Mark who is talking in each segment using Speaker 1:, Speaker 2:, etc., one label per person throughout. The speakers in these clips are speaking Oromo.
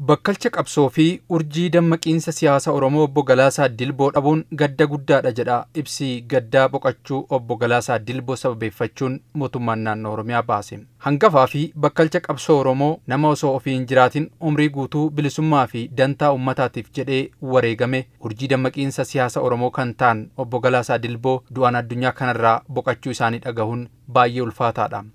Speaker 1: Bakkalcha qabsoo fi urjii dammaqiinsa siyaasa Oromoo obbo Galaasaa Dilboo dhabuun gadda guddaadha jedha ibsii gaddaa boqachuu obbo Galaasaa Dilboo sababeeffachuun mootummaan naannoo Oromiyaa baase. Hangafaa fi bakkalcha qabsoo Oromoo nama osoo ofii hin jiraatin umrii guutuu bilisummaa fi dantaa uummataatiif jedhee wareegame urjii dammaqiinsa siyaasa Oromoo kan ta'an obbo Galaasaa Dilboo du'aan addunyaa kanarraa boqachuu isaanii dhagahuun baay'ee ulfaataadha.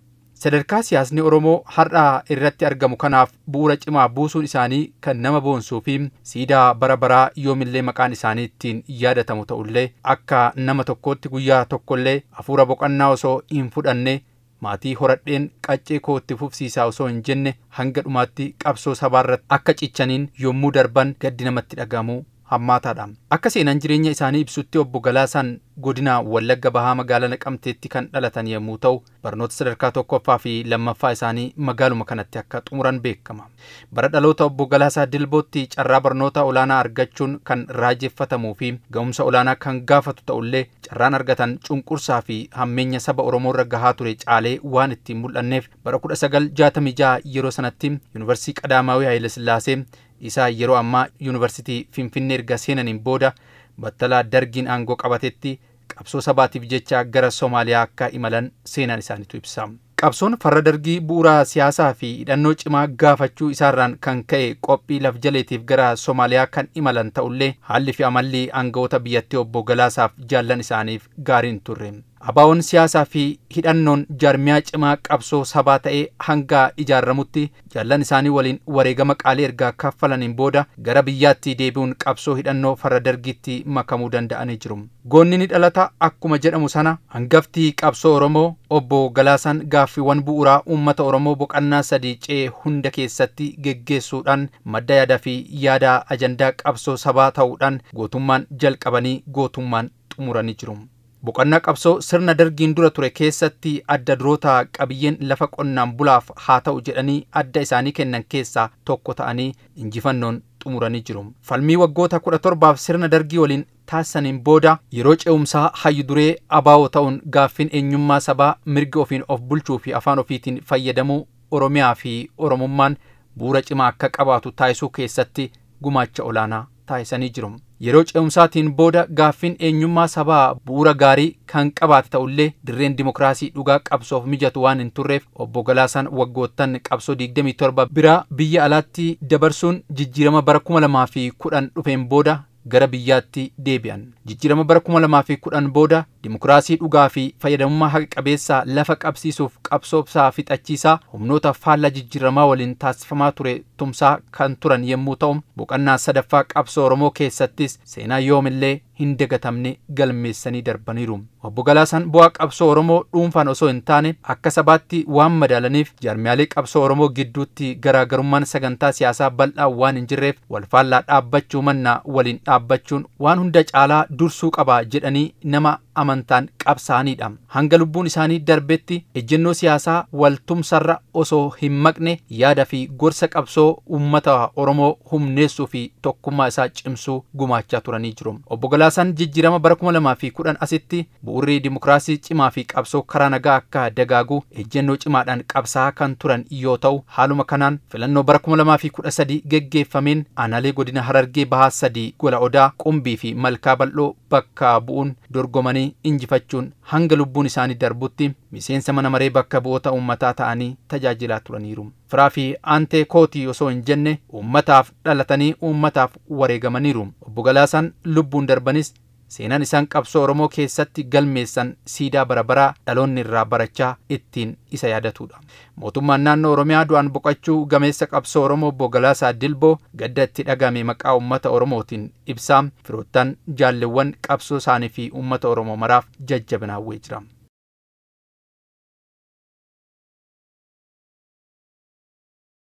Speaker 1: sadarkaa siyaasni oromoo har'aa irratti argamu kanaaf bu'uura cimaa buusuun isaanii kan nama boonsuu fi siidaa bara baraa yoomillee maqaan isaanii ittiin yaadatamu ta'ullee akka nama tokkootti guyyaa tokkollee hafuura boqannaa osoo hin fudhanne maatii horadheen qaccee koo itti fufsiisaa osoo hin jenne hanga dhumaatti qabsoo sabaarratti akka cichaniin yommuu darban gaddi namatti dhagahamuu hammaataadha. Akka seenaan jireenya isaanii ibsutti obbo Galaasaan godina Wallagga Bahaa magaalaa Naqamteetti kan dhalatan yommuu ta'u barnoota sadarkaa tokkoffaa fi lammaffaa isaanii magaaluma kanatti akka xumuran beekama. Bara dhaloota obbo Galaasaa Dilbootti carraa barnoota olaanaa argachuun kan raajeffatamuu fi ga'umsa olaanaa kan gaafatu ta'ullee carraan argatan cunqursaa fi hammeenya saba Oromoo irra gahaa ture caalee waan ittiin mul'anneef bara 1966 yeroo sanatti yuunivarsiitii isaa yeroo ammaa yuunivarsiitii Finfinnee erga seenaniin booda battalaa dargiin aangoo qabatetti qabsoo sabaatiif jecha gara Somaaliyaa akka imalan seenan isaaniitu ibsa. Qabsoon farra dargii bu'uuraa siyaasaa fi hidhannoo cimaa gaafachuu isaarraan kan ka'e qophii laf jaleetiif gara Soomaaliyaa kan imalan ta'ullee haalli fi amalli aangawoota biyyattii obbo Galaasaaf jaallan isaaniif gaariin turre. Abaawoon siyaasaa fi hidhannoon jaarmiyaa cimaa qabsoo sabaa ta'ee hanga ijaaramutti jaallan isaanii waliin wareegama qaalii ergaa kaffalaniin booda gara biyyaatti deebi'uun qabsoo hidhannoo farra dargiitti makamuu danda'anii jiru. Goonni ni dhalata akkuma jedhamu sana hangaftii qabsoo Oromoo obbo Galaasaan gaaffiiwwan bu'uuraa uummata Oromoo boqannaa sadii cee hunda keessatti geggeessuudhaan madda yaadaa fi yaada ajandaa qabsoo sabaa ta'uudhaan gootummaan jalqabanii gootummaan xumuranii jiru. Boqonnaa qabsoo sirna dargiin dura ture keessatti adda duroota qabiyyeen lafa qonnaan bulaaf haa ta'u jedhanii adda isaanii kennan keessaa tokko ta'anii injifannoon xumuranii jiru. Falmii waggoota kudha torbaaf sirna dargii waliin taasisaniin booda yeroo ce'umsaa hayyu duree abaa'oo ta'uun gaaffiin eenyummaa sabaa mirga ofiin of bulchuu fi afaan ofiitiin fayyadamuu Oromiyaa fi Oromummaan bu'uura cimaa akka qabaatu taasisuu keessatti gumaacha olaanaa taasisanii jiru. Yeroo ce'umsaatiin booda gaaffiin eenyummaa sabaa bu'uura gaarii kan qabaate ta'ullee dirreen dimokiraasii dhugaa qabsoof mijatu waan hin turreef obbo Galaasaan waggoottan qabsoo 27 biraa biyya alaatti dabarsuun jijjiirama bara kuma kudhan dhufeen booda gara biyyaatti deebi'an. Jijjiirama bara kudhan booda dimokiraasii dhugaa fi fayyadamummaa haqa qabeessaa lafa qabsiisuuf qabsoobsaa fixachiisaa humnoota faalla jijjiiramaa waliin taasifamaa ture tumsaa kan turan yommuu ta'u, boqonnaa sadaffaa qabsoo Oromoo keessattis seenaa yoomillee hin dagatamne galmeessanii darbaniiru. Obbo Galaasan bu'aa qabsoo Oromoo dhuunfaan osoo hin taane akka sabaatti waan madaalaniif jarmiyaalee qabsoo Oromoo gidduutti garaagarummaan sagantaa siyaasaa bal'aa waan hin jirreef walfaallaa dhaabbachuu mannaa waliin dhaabbachuun waan hunda caalaa dursuu qaba jedhanii nama amantaan qabsaanidha. Hanga lubbuun isaanii darbetti ejjennoo siyaasaa waltumsarra osoo hin maqne yaada fi gorsa qabsoo uummata Oromoo humneessuu fi tokkummaa isaa cimsuu gumaachaa turanii jiru. obbogalaasan Galaasaan jijjiirama bara kuma asitti bu'urri dimokiraasii cimaa fi qabsoo karaa nagaa akka dagaaguu ejjennoo cimaadhaan qabsaa kan turan yoo ta'u haaluma kanaan filannoo bara kuma lamaa geggeeffameen aanaalee godina Harargee Bahaa sadii gola odaa qumbii fi malkaa bal'oo bakka bu'uun dorgomanii injifachuun hanga lubbuun isaanii darbutti miseensa mana maree bakka bu'oota uummataa ta'anii tajaajilaa turaniiru. Firaa fi aantee kootii osoo hin jenne uummataaf dhalatanii uummataaf wareegamaniiru. Obbo Galaasaan lubbuun darbanis seenaan isaan qabsoo Oromoo keessatti galmeessan siidaa bara barabaraa dhaloonni irraa barachaa ittiin isa yaadatudha. Mootummaan naannoo Oromiyaa du'an boqachuu gameessa qabsoo Oromoo Bogalaasaa Dilboo gadda itti dhagame maqaa uummata Oromootiin ibsaam firoottan jaalleewwan qabsoo isaanii fi uummata Oromoo maraaf jajjabinaawwee jira.